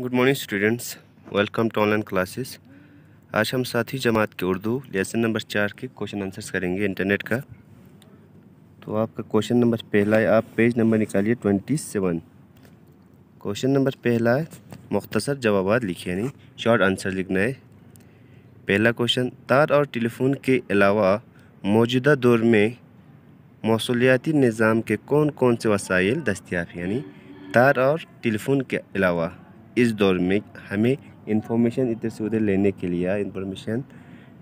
good morning students welcome to online classes आज हम साथी जमात के उर्दू लेसन नंबर चार के क्वेश्चन आंसर्स करेंगे इंटरनेट का तो आपका क्वेश्चन नंबर पहला है आप पेज नंबर निकालिए ट्वेंटी सेवन क्वेश्चन नंबर पहला है मुख्तसर जवाब लिखे यानी शॉर्ट आंसर लिखना है पहला क्वेश्चन तार और टेलीफोन के अलावा मौजूदा दौर में मौसलियाती निज़ाम के कौन कौन से वसाइल दस्तियाब हैं यानी तार और टेलीफोन के अलावा इस दौर में हमें इन्फॉर्मेशन इधर से उधर लेने के लिए या इन्फॉर्मेशन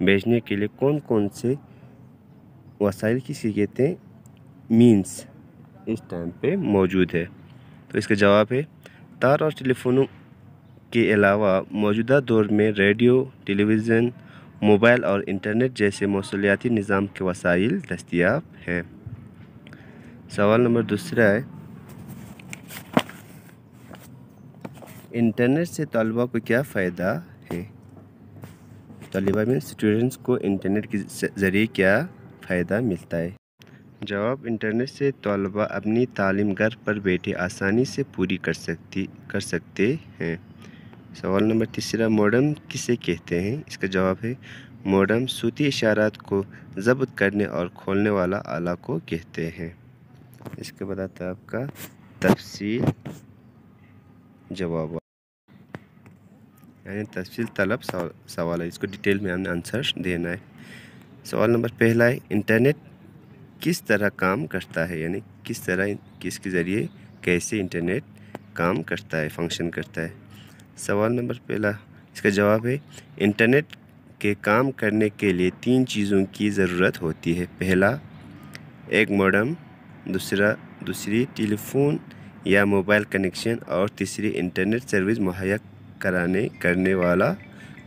भेजने के लिए कौन कौन से वसाइल की सीखते हैं मीन्स इस टाइम पे मौजूद है तो इसका जवाब है तार और टेलीफोनों के अलावा मौजूदा दौर में रेडियो टेलीविज़न मोबाइल और इंटरनेट जैसे मौसलियाती निज़ाम के वसाइल दस्तियाब हैं सवाल नंबर दूसरा है इंटरनेट से तलबा को क्या फ़ायदा है तलबा में स्टूडेंट्स को इंटरनेट के ज़रिए क्या फ़ायदा मिलता है जवाब इंटरनेट से तलबा अपनी तालीम घर पर बैठे आसानी से पूरी कर सकती कर सकते हैं सवाल नंबर तीसरा मॉडम किसे कहते हैं इसका जवाब है मॉडम सूती इशारात को जब्त करने और खोलने वाला आला को कहते हैं इसके बाद आता है आपका तफसील जवाब यानी तफसील तलब सवाल है इसको डिटेल में हमने आंसर देना है सवाल नंबर पहला है इंटरनेट किस तरह काम करता है यानी किस तरह किसके ज़रिए कैसे इंटरनेट काम करता है फंक्शन करता है सवाल नंबर पहला इसका जवाब है इंटरनेट के काम करने के लिए तीन चीज़ों की ज़रूरत होती है पहला एक मॉडम दूसरा दूसरी टेलीफोन या मोबाइल कनेक्शन और तीसरी इंटरनेट सर्विस मुहैया कराने करने वाला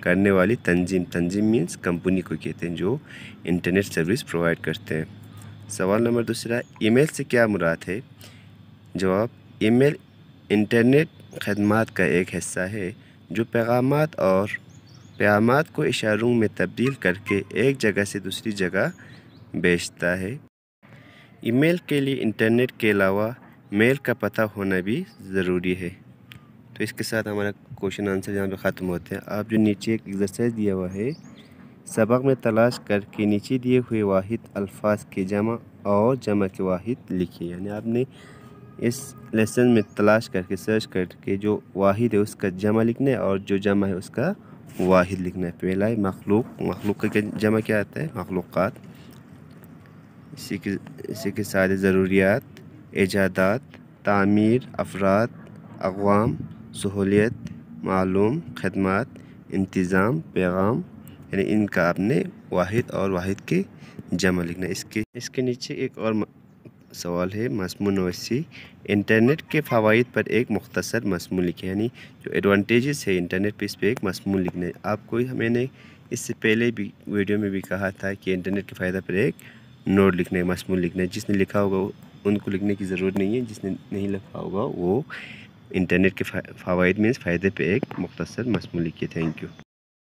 करने वाली तंजीम तंजीम मीन्स कंपनी को कहते हैं जो इंटरनेट सर्विस प्रोवाइड करते हैं सवाल नंबर दूसरा ईमेल से क्या मुराद है जवाब ईमेल इंटरनेट खदमात का एक हिस्सा है जो पैगाम और पैगाम को इशारों में तब्दील करके एक जगह से दूसरी जगह बेचता है ईमेल के लिए इंटरनेट के अलावा मेल का पता होना भी ज़रूरी है तो इसके साथ हमारा क्वेश्चन आंसर यहाँ पे ख़त्म होते हैं आप जो नीचे एक एक्सरसाइज दिया हुआ है सबक में तलाश करके नीचे दिए हुए वाहिद अल्फाज के जमा और जमा के वाहिद लिखिए यानी आपने इस लेसन में तलाश करके सर्च करके जो वाहिद है उसका जमा लिखना है और जो जमा है उसका वाहिद लिखना है पहला है मखलूक मखलूक का जमा क्या आता है मखलूक़ इसी के इसी के सारे ज़रूरियात ईजादात तामीर अफराद अवाम सहूलियत मालूम खदमात इंतज़ाम पैगाम यानी इनका आपने वाहिद और वाहिद के जमा लिखना इसके इसके नीचे एक और सवाल है मजमून नवसी इंटरनेट के फ़वाद पर एक मख्तसर मजमून लिखे यानी जो एडवांटेजेस है इंटरनेट पर इस पर एक लिखना लिखने आपको मैंने इससे पहले भी वीडियो में भी कहा था कि इंटरनेट के फ़ायदा पर एक नोट लिखना है मजमून लिखना है जिसने लिखा होगा उनको लिखने की ज़रूरत नहीं है जिसने नहीं लिखा होगा वो इंटरनेट के फ़वाद मीन्स फ़ायदे पे एक मुख्तर के थैंक यू